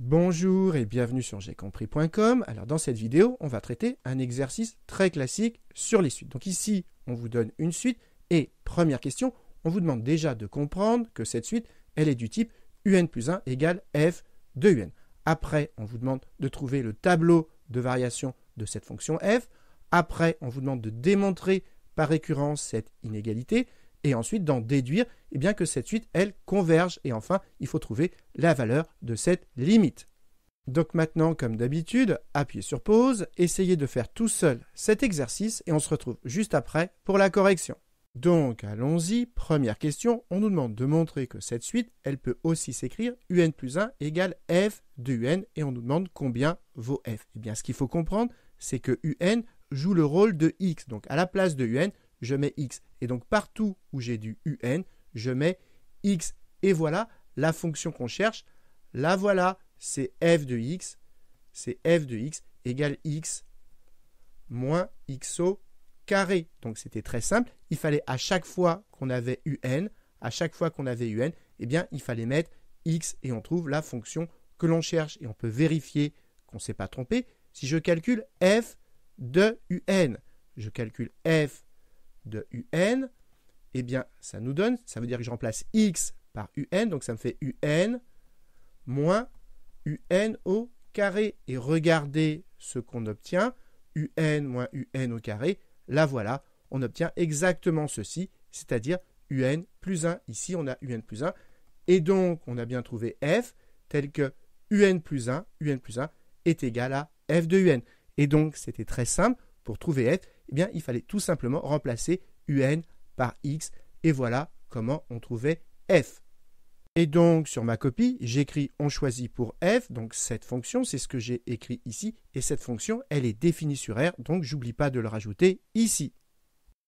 Bonjour et bienvenue sur compris.com Alors dans cette vidéo, on va traiter un exercice très classique sur les suites. Donc ici, on vous donne une suite et première question, on vous demande déjà de comprendre que cette suite, elle est du type un plus 1 égale f de un. Après, on vous demande de trouver le tableau de variation de cette fonction f. Après, on vous demande de démontrer par récurrence cette inégalité et ensuite d'en déduire eh bien, que cette suite, elle, converge. Et enfin, il faut trouver la valeur de cette limite. Donc maintenant, comme d'habitude, appuyez sur pause, essayez de faire tout seul cet exercice et on se retrouve juste après pour la correction. Donc allons-y, première question, on nous demande de montrer que cette suite, elle peut aussi s'écrire un plus 1 égale f de un et on nous demande combien vaut f. Eh bien ce qu'il faut comprendre, c'est que un joue le rôle de x, donc à la place de un, je mets x. Et donc partout où j'ai du un, je mets x. Et voilà la fonction qu'on cherche. La voilà, c'est f de x. C'est f de x égale x moins x au carré. Donc c'était très simple. Il fallait à chaque fois qu'on avait un, à chaque fois qu'on avait un, eh bien il fallait mettre x et on trouve la fonction que l'on cherche. Et on peut vérifier qu'on ne s'est pas trompé si je calcule f de un. Je calcule f de un, eh bien, ça nous donne, ça veut dire que je remplace x par un, donc ça me fait un moins un au carré. Et regardez ce qu'on obtient, un moins un au carré, là voilà, on obtient exactement ceci, c'est-à-dire un plus 1. Ici, on a un plus 1. Et donc, on a bien trouvé f tel que un plus 1, un plus 1 est égal à f de un. Et donc, c'était très simple pour trouver f, eh bien, il fallait tout simplement remplacer UN par X. Et voilà comment on trouvait F. Et donc sur ma copie, j'écris on choisit pour f, donc cette fonction, c'est ce que j'ai écrit ici, et cette fonction, elle est définie sur R, donc j'oublie pas de le rajouter ici.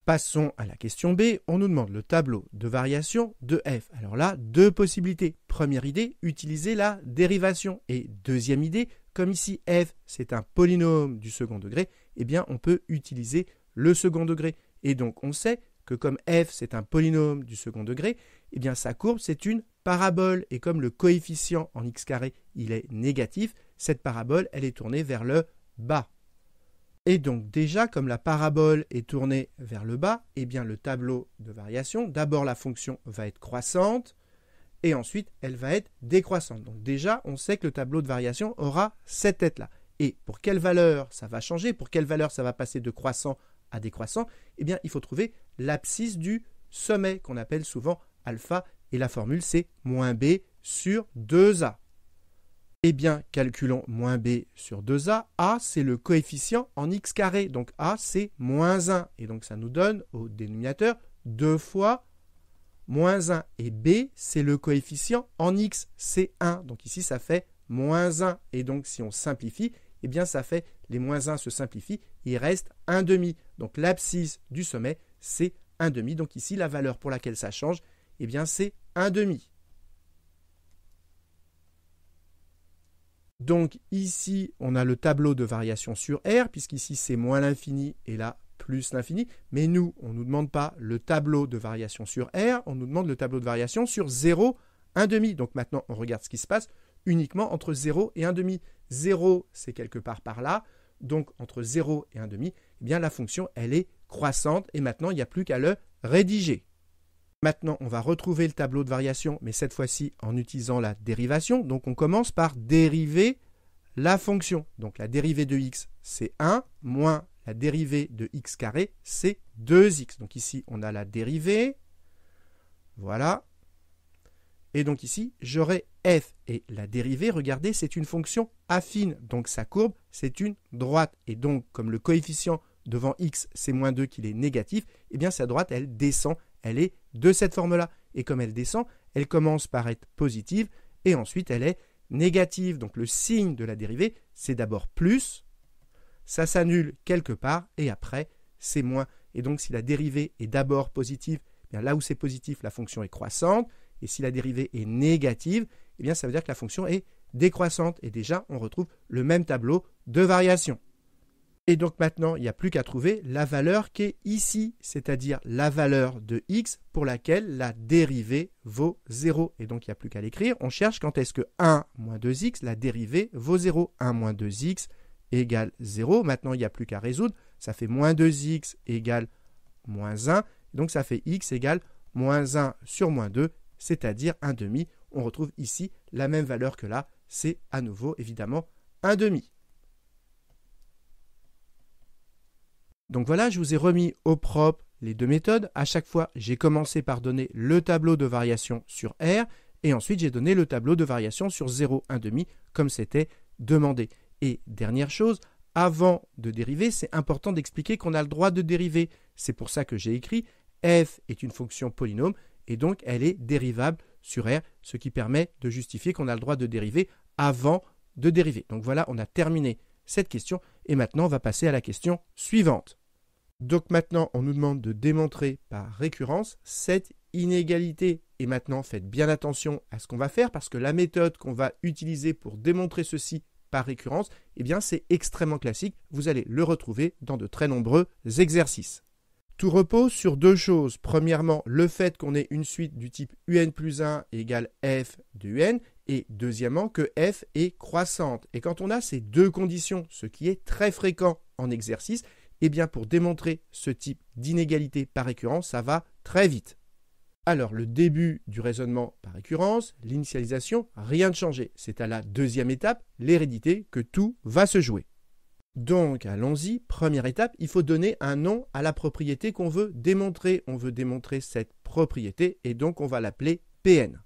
Passons à la question B, on nous demande le tableau de variation de f. Alors là, deux possibilités. Première idée, utiliser la dérivation. Et deuxième idée, comme ici f, c'est un polynôme du second degré, eh bien on peut utiliser le second degré. Et donc on sait que comme f c'est un polynôme du second degré, eh bien sa courbe c'est une parabole. Et comme le coefficient en x carré il est négatif, cette parabole elle est tournée vers le bas. Et donc déjà, comme la parabole est tournée vers le bas, et eh bien le tableau de variation, d'abord la fonction va être croissante, et ensuite elle va être décroissante. Donc déjà, on sait que le tableau de variation aura cette tête-là. Et pour quelle valeur ça va changer Pour quelle valeur ça va passer de croissant à décroissant, eh bien, il faut trouver l'abscisse du sommet qu'on appelle souvent alpha et la formule c'est moins b sur 2a. Eh bien, calculons moins b sur 2a. a, c'est le coefficient en x carré. Donc a, c'est moins 1. Et donc, ça nous donne au dénominateur 2 fois moins 1. Et b, c'est le coefficient en x, c'est 1. Donc ici, ça fait moins 1. Et donc, si on simplifie, eh bien ça fait les moins 1 se simplifie, il reste un demi. Donc l'abscisse du sommet, c'est un demi. Donc ici, la valeur pour laquelle ça change, eh bien c'est un demi. Donc ici, on a le tableau de variation sur R, puisqu'ici c'est moins l'infini et là plus l'infini. Mais nous, on ne nous demande pas le tableau de variation sur R, on nous demande le tableau de variation sur 0, 1,5. Donc maintenant, on regarde ce qui se passe uniquement entre 0 et 1,5. 0, c'est quelque part par là, donc entre 0 et 1,5, eh bien la fonction, elle est croissante, et maintenant, il n'y a plus qu'à le rédiger. Maintenant, on va retrouver le tableau de variation, mais cette fois-ci en utilisant la dérivation. Donc, on commence par dériver la fonction. Donc, la dérivée de x, c'est 1, moins la dérivée de x carré, c'est 2x. Donc, ici, on a la dérivée. Voilà. Et donc ici, j'aurai f. Et la dérivée, regardez, c'est une fonction affine. Donc sa courbe, c'est une droite. Et donc, comme le coefficient devant x, c'est moins 2 qu'il est négatif, et eh bien sa droite, elle descend. Elle est de cette forme-là. Et comme elle descend, elle commence par être positive et ensuite elle est négative. Donc le signe de la dérivée, c'est d'abord plus, ça s'annule quelque part et après, c'est moins. Et donc si la dérivée est d'abord positive, eh bien là où c'est positif, la fonction est croissante. Et si la dérivée est négative, eh bien ça veut dire que la fonction est décroissante. Et déjà, on retrouve le même tableau de variation. Et donc maintenant, il n'y a plus qu'à trouver la valeur qui est ici, c'est-à-dire la valeur de x pour laquelle la dérivée vaut 0. Et donc il n'y a plus qu'à l'écrire. On cherche quand est-ce que 1 moins 2x, la dérivée vaut 0. 1 moins 2x égale 0. Maintenant, il n'y a plus qu'à résoudre. Ça fait moins 2x égale moins 1. Donc ça fait x égale moins 1 sur moins 2 c'est-à-dire un demi. On retrouve ici la même valeur que là, c'est à nouveau évidemment un demi. Donc voilà, je vous ai remis au propre les deux méthodes. À chaque fois, j'ai commencé par donner le tableau de variation sur R et ensuite j'ai donné le tableau de variation sur 0, 1,5 comme c'était demandé. Et dernière chose, avant de dériver, c'est important d'expliquer qu'on a le droit de dériver. C'est pour ça que j'ai écrit f est une fonction polynôme et donc elle est dérivable sur R, ce qui permet de justifier qu'on a le droit de dériver avant de dériver. Donc voilà, on a terminé cette question, et maintenant on va passer à la question suivante. Donc maintenant, on nous demande de démontrer par récurrence cette inégalité. Et maintenant, faites bien attention à ce qu'on va faire, parce que la méthode qu'on va utiliser pour démontrer ceci par récurrence, eh bien c'est extrêmement classique, vous allez le retrouver dans de très nombreux exercices. Tout repose sur deux choses. Premièrement, le fait qu'on ait une suite du type un plus 1 égale f de un, et deuxièmement, que f est croissante. Et quand on a ces deux conditions, ce qui est très fréquent en exercice, eh bien pour démontrer ce type d'inégalité par récurrence, ça va très vite. Alors le début du raisonnement par récurrence, l'initialisation, rien de changé. C'est à la deuxième étape, l'hérédité, que tout va se jouer. Donc, allons-y. Première étape, il faut donner un nom à la propriété qu'on veut démontrer. On veut démontrer cette propriété et donc on va l'appeler Pn.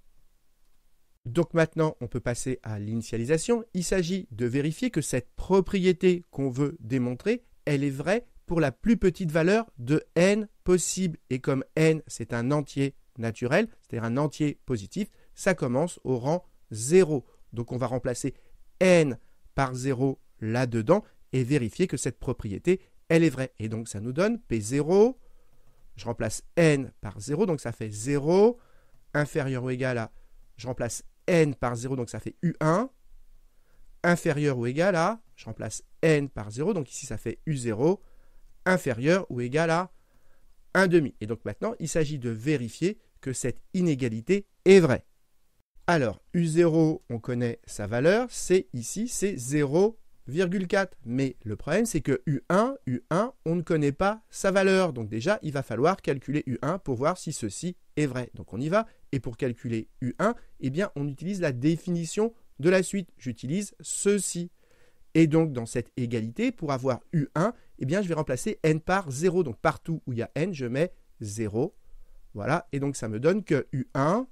Donc maintenant, on peut passer à l'initialisation. Il s'agit de vérifier que cette propriété qu'on veut démontrer, elle est vraie pour la plus petite valeur de n possible. Et comme n, c'est un entier naturel, c'est-à-dire un entier positif, ça commence au rang 0. Donc on va remplacer n par 0 là-dedans et vérifier que cette propriété, elle est vraie. Et donc ça nous donne P0, je remplace n par 0, donc ça fait 0, inférieur ou égal à, je remplace n par 0, donc ça fait U1, inférieur ou égal à, je remplace n par 0, donc ici ça fait U0, inférieur ou égal à 1 demi. Et donc maintenant, il s'agit de vérifier que cette inégalité est vraie. Alors, U0, on connaît sa valeur, c'est ici, c'est 0, mais le problème, c'est que U1, U1, on ne connaît pas sa valeur. Donc déjà, il va falloir calculer U1 pour voir si ceci est vrai. Donc on y va. Et pour calculer U1, eh bien, on utilise la définition de la suite. J'utilise ceci. Et donc, dans cette égalité, pour avoir U1, eh bien, je vais remplacer n par 0. Donc partout où il y a n, je mets 0. Voilà. Et donc, ça me donne que U1,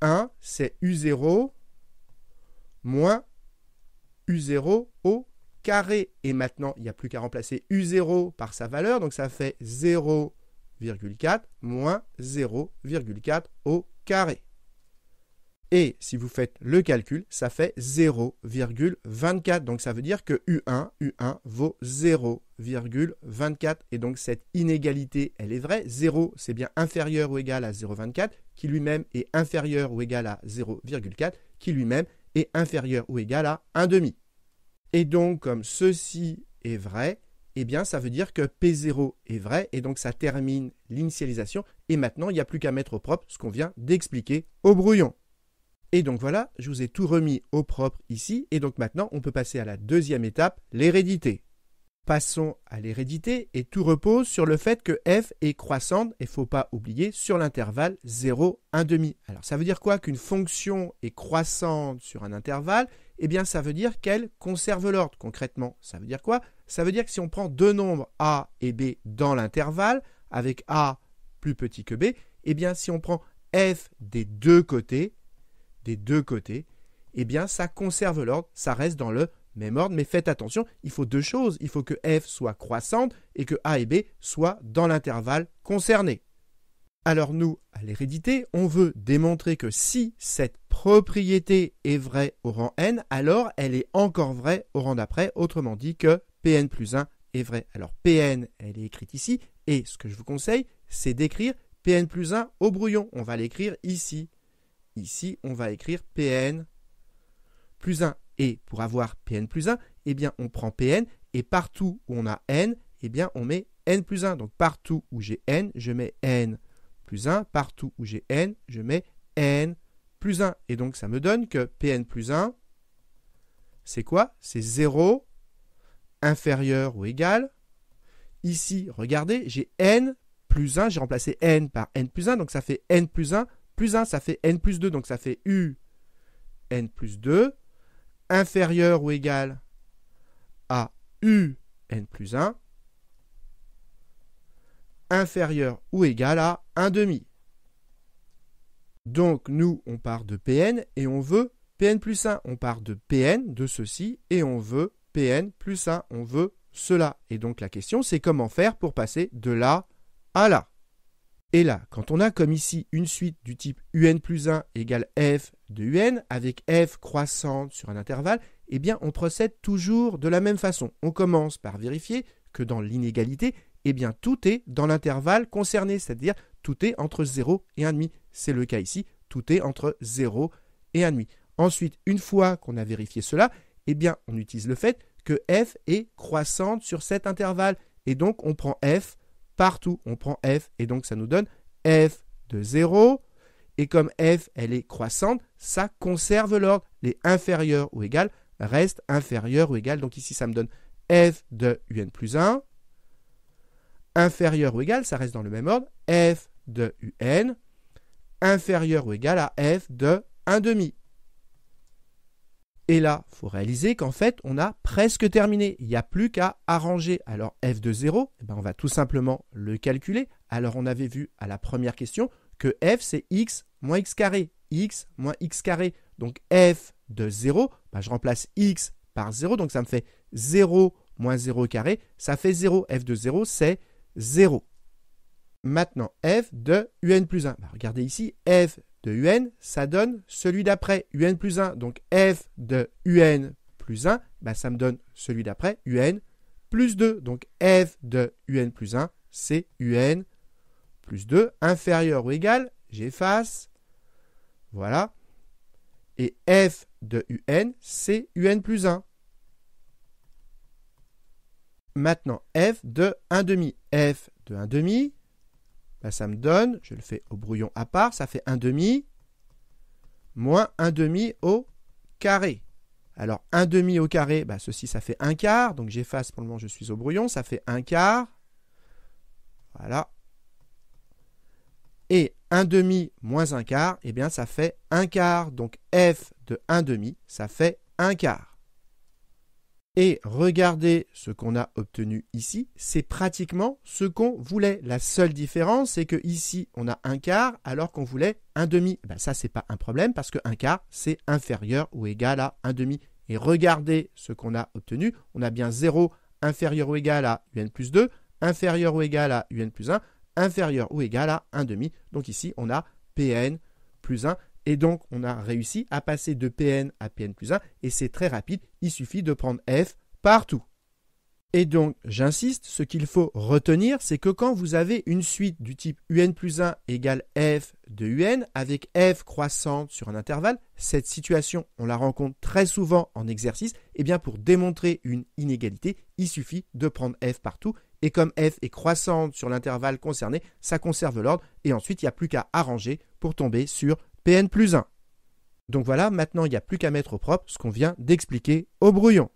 U1, c'est U0 moins U0 au carré. Et maintenant, il n'y a plus qu'à remplacer U0 par sa valeur, donc ça fait 0,4 moins 0,4 au carré. Et si vous faites le calcul, ça fait 0,24. Donc ça veut dire que U1, U1 vaut 0,24. Et donc cette inégalité, elle est vraie. 0, c'est bien inférieur ou égal à 0,24, qui lui-même est inférieur ou égal à 0,4, qui lui-même est inférieur ou égal à 1,5. Et donc, comme ceci est vrai, eh bien, ça veut dire que P0 est vrai, et donc ça termine l'initialisation, et maintenant, il n'y a plus qu'à mettre au propre ce qu'on vient d'expliquer au brouillon. Et donc voilà, je vous ai tout remis au propre ici, et donc maintenant, on peut passer à la deuxième étape, l'hérédité. Passons à l'hérédité et tout repose sur le fait que f est croissante, et faut pas oublier, sur l'intervalle 0, 1,5. Alors ça veut dire quoi qu'une fonction est croissante sur un intervalle Eh bien ça veut dire qu'elle conserve l'ordre concrètement. Ça veut dire quoi Ça veut dire que si on prend deux nombres a et b dans l'intervalle, avec a plus petit que b, eh bien si on prend f des deux côtés, des deux côtés, eh bien ça conserve l'ordre, ça reste dans le même ordre, mais faites attention, il faut deux choses. Il faut que f soit croissante et que a et b soient dans l'intervalle concerné. Alors nous, à l'hérédité, on veut démontrer que si cette propriété est vraie au rang n, alors elle est encore vraie au rang d'après, autrement dit que Pn plus 1 est vrai. Alors Pn, elle est écrite ici, et ce que je vous conseille, c'est d'écrire Pn plus 1 au brouillon. On va l'écrire ici. Ici, on va écrire Pn plus 1. Et pour avoir Pn plus 1, eh bien, on prend Pn et partout où on a n, eh bien, on met n plus 1. Donc partout où j'ai n, je mets n plus 1. Partout où j'ai n, je mets n plus 1. Et donc, ça me donne que Pn plus 1, c'est quoi C'est 0 inférieur ou égal. Ici, regardez, j'ai n plus 1, j'ai remplacé n par n plus 1, donc ça fait n plus 1 plus 1, ça fait n plus 2, donc ça fait u n plus 2 inférieur ou égal à un n plus 1 inférieur ou égal à 1 demi. Donc nous, on part de Pn et on veut Pn plus 1. On part de Pn, de ceci, et on veut Pn plus 1. On veut cela. Et donc la question, c'est comment faire pour passer de là à là. Et là, quand on a comme ici une suite du type un plus 1 égale f, de UN avec f croissante sur un intervalle, eh bien on procède toujours de la même façon. On commence par vérifier que dans l'inégalité, eh bien tout est dans l'intervalle concerné, c'est-à-dire tout est entre 0 et 1,5. C'est le cas ici, tout est entre 0 et 1,5. Ensuite, une fois qu'on a vérifié cela, eh bien on utilise le fait que f est croissante sur cet intervalle. Et donc on prend f partout, on prend f, et donc ça nous donne f de 0 et comme f, elle est croissante, ça conserve l'ordre. Les inférieurs ou égales restent inférieurs ou égales. Donc ici, ça me donne f de un plus 1. Inférieur ou égal, ça reste dans le même ordre. f de un inférieur ou égal à f de 1 demi. Et là, il faut réaliser qu'en fait, on a presque terminé. Il n'y a plus qu'à arranger. Alors f de 0, eh ben on va tout simplement le calculer. Alors on avait vu à la première question que f c'est x moins x carré, x moins x carré. Donc f de 0, bah, je remplace x par 0, donc ça me fait 0 moins 0 carré, ça fait 0. f de 0, c'est 0. Maintenant, f de un plus bah, 1. regardez ici, f de un, ça donne celui d'après, un plus 1. Donc f de un plus bah, 1, ça me donne celui d'après, un plus 2. Donc f de un plus 1, c'est un plus 2, inférieur ou égal, j'efface. Voilà. Et f de un, c'est un plus 1. Maintenant, f de 1 demi. f de 1 demi, ben ça me donne, je le fais au brouillon à part, ça fait 1 demi moins 1 demi au carré. Alors 1 demi au carré, bah, ceci ça fait 1 quart, donc j'efface pour le moment, je suis au brouillon, ça fait 1 quart. Voilà, et 1 demi moins 1 quart, et eh bien ça fait 1 quart. Donc f de 1 demi, ça fait 1 quart. Et regardez ce qu'on a obtenu ici, c'est pratiquement ce qu'on voulait. La seule différence, c'est qu'ici, on a 1 quart alors qu'on voulait 1 demi. Eh ben, ça, ce n'est pas un problème parce que 1 quart, c'est inférieur ou égal à 1 demi. Et regardez ce qu'on a obtenu. On a bien 0 inférieur ou égal à un plus 2, inférieur ou égal à un plus 1 inférieur ou égal à 1,5. Donc ici, on a Pn plus 1. Et donc, on a réussi à passer de Pn à Pn plus 1. Et c'est très rapide. Il suffit de prendre f partout. Et donc, j'insiste, ce qu'il faut retenir, c'est que quand vous avez une suite du type un plus 1 égale f de un avec f croissante sur un intervalle, cette situation, on la rencontre très souvent en exercice, et eh bien pour démontrer une inégalité, il suffit de prendre f partout, et comme f est croissante sur l'intervalle concerné, ça conserve l'ordre, et ensuite il n'y a plus qu'à arranger pour tomber sur pn plus 1. Donc voilà, maintenant il n'y a plus qu'à mettre au propre ce qu'on vient d'expliquer au brouillon.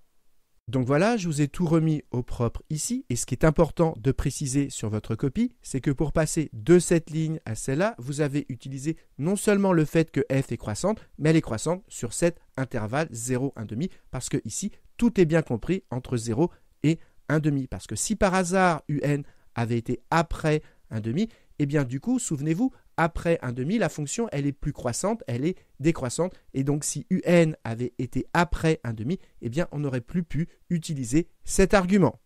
Donc voilà, je vous ai tout remis au propre ici, et ce qui est important de préciser sur votre copie, c'est que pour passer de cette ligne à celle-là, vous avez utilisé non seulement le fait que f est croissante, mais elle est croissante sur cet intervalle 0, 1,5, parce que ici, tout est bien compris entre 0 et 1,5, parce que si par hasard un avait été après 1,5, et eh bien du coup, souvenez-vous, après un demi, la fonction, elle est plus croissante, elle est décroissante. Et donc si un avait été après un demi, eh bien on n'aurait plus pu utiliser cet argument.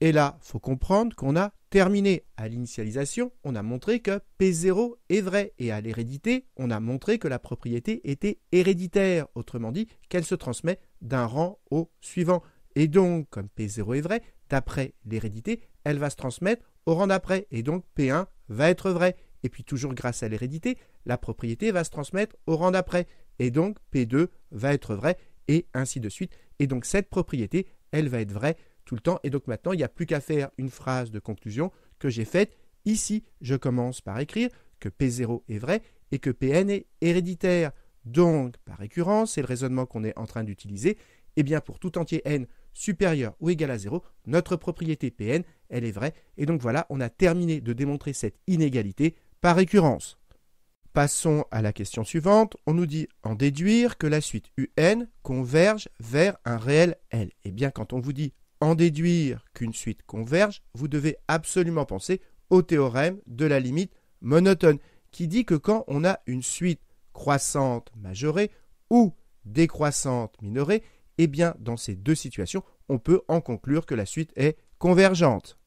Et là, faut comprendre qu'on a terminé à l'initialisation, on a montré que P0 est vrai et à l'hérédité, on a montré que la propriété était héréditaire, autrement dit qu'elle se transmet d'un rang au suivant. Et donc, comme P0 est vrai, d'après l'hérédité, elle va se transmettre au rang d'après et donc P1 va être vrai. Et puis toujours grâce à l'hérédité, la propriété va se transmettre au rang d'après. Et donc P2 va être vrai, et ainsi de suite. Et donc cette propriété, elle va être vraie tout le temps. Et donc maintenant, il n'y a plus qu'à faire une phrase de conclusion que j'ai faite. Ici, je commence par écrire que P0 est vrai et que Pn est héréditaire. Donc, par récurrence, c'est le raisonnement qu'on est en train d'utiliser. et eh bien, pour tout entier n supérieure ou égale à 0, notre propriété Pn, elle est vraie. Et donc voilà, on a terminé de démontrer cette inégalité par récurrence. Passons à la question suivante. On nous dit en déduire que la suite un converge vers un réel L. Eh bien, quand on vous dit en déduire qu'une suite converge, vous devez absolument penser au théorème de la limite monotone, qui dit que quand on a une suite croissante majorée ou décroissante minorée, eh bien, dans ces deux situations, on peut en conclure que la suite est convergente.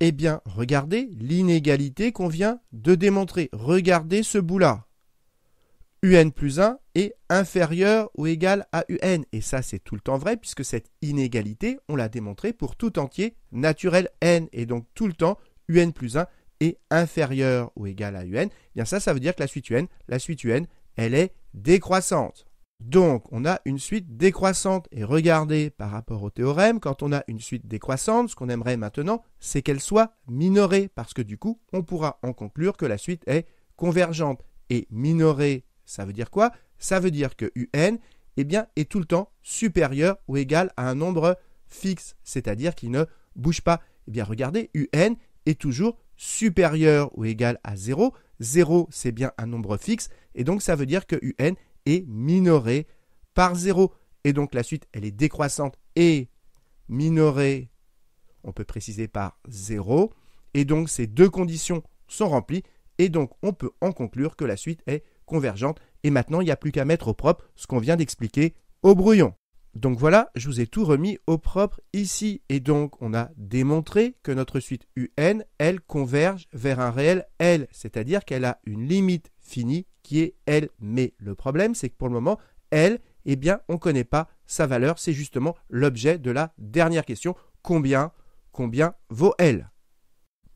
Eh bien, regardez l'inégalité qu'on vient de démontrer. Regardez ce bout-là. UN plus 1 est inférieur ou égal à UN. Et ça, c'est tout le temps vrai, puisque cette inégalité, on l'a démontré pour tout entier naturel N. Et donc, tout le temps, UN plus 1 est inférieur ou égal à UN. Eh bien ça, ça veut dire que la suite UN, la suite UN, elle est décroissante. Donc, on a une suite décroissante. Et regardez, par rapport au théorème, quand on a une suite décroissante, ce qu'on aimerait maintenant, c'est qu'elle soit minorée, parce que du coup, on pourra en conclure que la suite est convergente. Et minorée, ça veut dire quoi Ça veut dire que un eh bien, est tout le temps supérieur ou égal à un nombre fixe, c'est-à-dire qu'il ne bouge pas. Eh bien, regardez, un est toujours supérieur ou égal à 0. 0, c'est bien un nombre fixe, et donc ça veut dire que un et minorée par 0. Et donc la suite, elle est décroissante et minorée, on peut préciser par 0. Et donc ces deux conditions sont remplies. Et donc on peut en conclure que la suite est convergente. Et maintenant, il n'y a plus qu'à mettre au propre ce qu'on vient d'expliquer au brouillon. Donc voilà, je vous ai tout remis au propre ici. Et donc, on a démontré que notre suite UN, elle converge vers un réel L, c'est-à-dire qu'elle a une limite finie qui est L. Mais le problème, c'est que pour le moment, L, eh bien, on ne connaît pas sa valeur. C'est justement l'objet de la dernière question. Combien, combien vaut L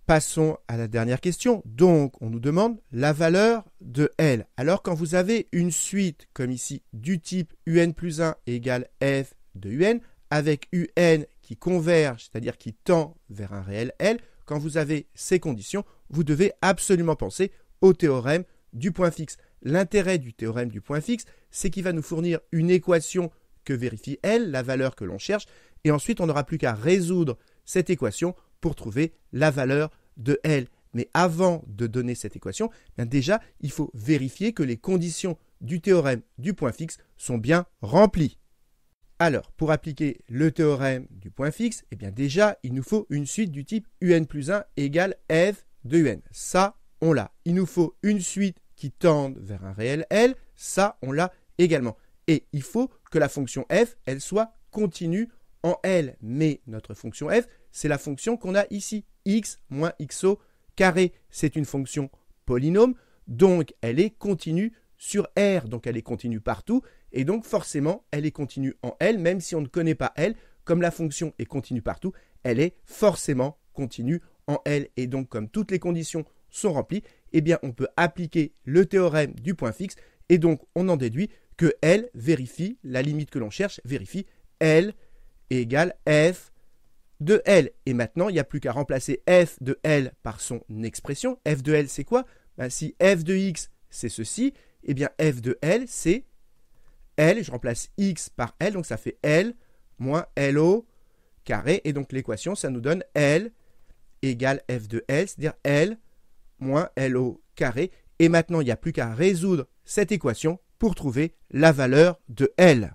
Passons à la dernière question. Donc, on nous demande la valeur de L. Alors, quand vous avez une suite, comme ici, du type un plus 1 égale f de un, avec un qui converge, c'est-à-dire qui tend vers un réel L, quand vous avez ces conditions, vous devez absolument penser au théorème du point fixe. L'intérêt du théorème du point fixe, c'est qu'il va nous fournir une équation que vérifie L, la valeur que l'on cherche, et ensuite on n'aura plus qu'à résoudre cette équation pour trouver la valeur de L. Mais avant de donner cette équation, bien déjà, il faut vérifier que les conditions du théorème du point fixe sont bien remplies. Alors, pour appliquer le théorème du point fixe, et eh bien déjà, il nous faut une suite du type un plus 1 égale f de un. Ça, on l'a. Il nous faut une suite qui tende vers un réel L. Ça, on l'a également. Et il faut que la fonction f, elle soit continue en L. Mais notre fonction f, c'est la fonction qu'on a ici, x moins xo carré. C'est une fonction polynôme, donc elle est continue sur R, donc elle est continue partout, et donc forcément elle est continue en L, même si on ne connaît pas L, comme la fonction est continue partout, elle est forcément continue en L, et donc comme toutes les conditions sont remplies, eh bien on peut appliquer le théorème du point fixe, et donc on en déduit que L vérifie, la limite que l'on cherche vérifie L égale F de L. Et maintenant, il n'y a plus qu'à remplacer f de L par son expression. f de L, c'est quoi ben, Si f de x, c'est ceci, et eh bien f de L, c'est L. Je remplace x par L, donc ça fait L moins LO carré. Et donc l'équation, ça nous donne L égale f de L, c'est-à-dire L moins LO carré. Et maintenant, il n'y a plus qu'à résoudre cette équation pour trouver la valeur de L.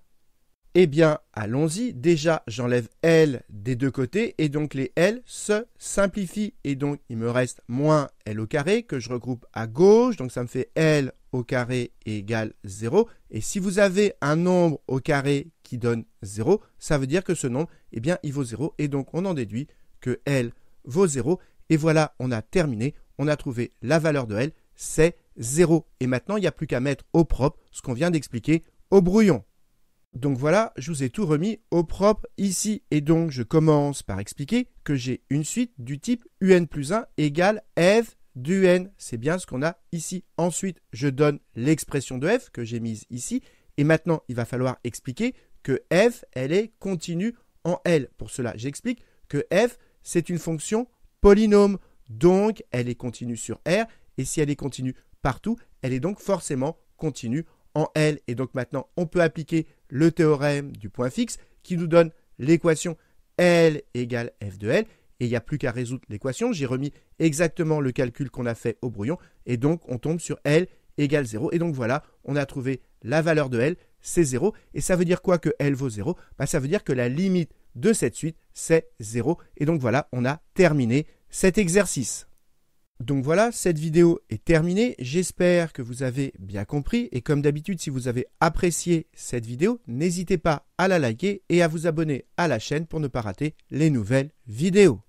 Eh bien, allons-y. Déjà, j'enlève L des deux côtés et donc les L se simplifient. Et donc, il me reste moins L au carré que je regroupe à gauche. Donc, ça me fait L au carré égale 0. Et si vous avez un nombre au carré qui donne 0, ça veut dire que ce nombre, eh bien, il vaut 0. Et donc, on en déduit que L vaut 0. Et voilà, on a terminé. On a trouvé la valeur de L, c'est 0. Et maintenant, il n'y a plus qu'à mettre au propre ce qu'on vient d'expliquer au brouillon. Donc voilà, je vous ai tout remis au propre ici. Et donc je commence par expliquer que j'ai une suite du type un plus 1 égale f du n. C'est bien ce qu'on a ici. Ensuite, je donne l'expression de f que j'ai mise ici. Et maintenant, il va falloir expliquer que f, elle est continue en L. Pour cela, j'explique que f, c'est une fonction polynôme. Donc, elle est continue sur R. Et si elle est continue partout, elle est donc forcément continue en L. Et donc maintenant, on peut appliquer le théorème du point fixe qui nous donne l'équation L égale f de L. Et il n'y a plus qu'à résoudre l'équation. J'ai remis exactement le calcul qu'on a fait au brouillon. Et donc, on tombe sur L égale 0. Et donc voilà, on a trouvé la valeur de L, c'est 0. Et ça veut dire quoi que L vaut 0 bah, Ça veut dire que la limite de cette suite, c'est 0. Et donc voilà, on a terminé cet exercice. Donc voilà, cette vidéo est terminée. J'espère que vous avez bien compris. Et comme d'habitude, si vous avez apprécié cette vidéo, n'hésitez pas à la liker et à vous abonner à la chaîne pour ne pas rater les nouvelles vidéos.